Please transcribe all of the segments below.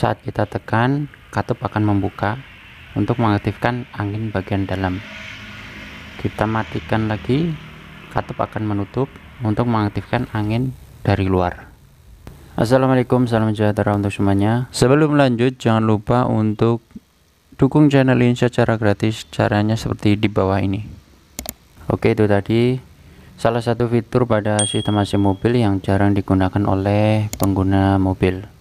Saat kita tekan, katup akan membuka untuk mengaktifkan angin bagian dalam. Kita matikan lagi, katup akan menutup untuk mengaktifkan angin dari luar. Assalamualaikum, salam sejahtera untuk semuanya. Sebelum lanjut, jangan lupa untuk dukung channel ini secara gratis. Caranya seperti di bawah ini. Oke, itu tadi salah satu fitur pada sistem AC mobil yang jarang digunakan oleh pengguna mobil.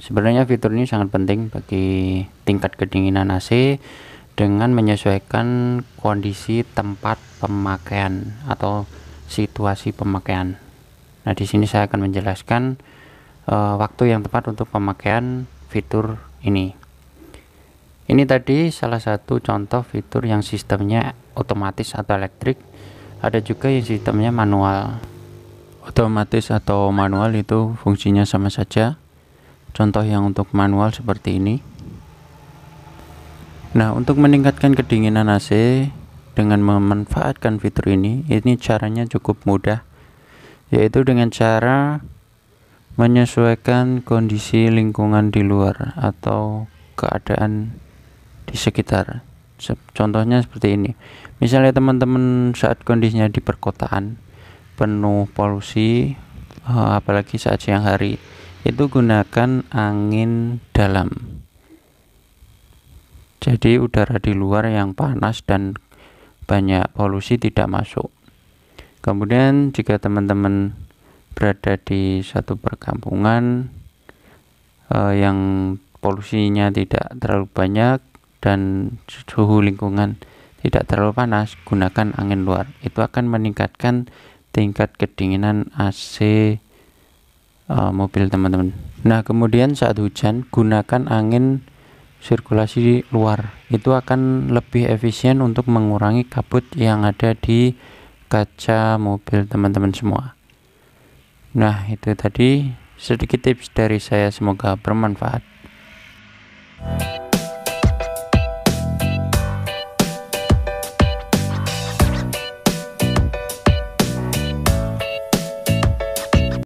Sebenarnya fitur ini sangat penting bagi tingkat kedinginan AC dengan menyesuaikan kondisi tempat pemakaian atau situasi pemakaian. Nah, di sini saya akan menjelaskan uh, waktu yang tepat untuk pemakaian fitur ini. Ini tadi salah satu contoh fitur yang sistemnya otomatis atau elektrik. Ada juga yang sistemnya manual. Otomatis atau manual itu fungsinya sama saja contoh yang untuk manual seperti ini nah untuk meningkatkan kedinginan AC dengan memanfaatkan fitur ini ini caranya cukup mudah yaitu dengan cara menyesuaikan kondisi lingkungan di luar atau keadaan di sekitar contohnya seperti ini misalnya teman-teman saat kondisinya di perkotaan penuh polusi eh, apalagi saat siang hari itu gunakan angin dalam jadi udara di luar yang panas dan banyak polusi tidak masuk kemudian jika teman-teman berada di satu perkampungan eh, yang polusinya tidak terlalu banyak dan suhu lingkungan tidak terlalu panas gunakan angin luar itu akan meningkatkan tingkat kedinginan AC uh, mobil teman-teman nah kemudian saat hujan gunakan angin sirkulasi luar itu akan lebih efisien untuk mengurangi kabut yang ada di kaca mobil teman-teman semua nah itu tadi sedikit tips dari saya semoga bermanfaat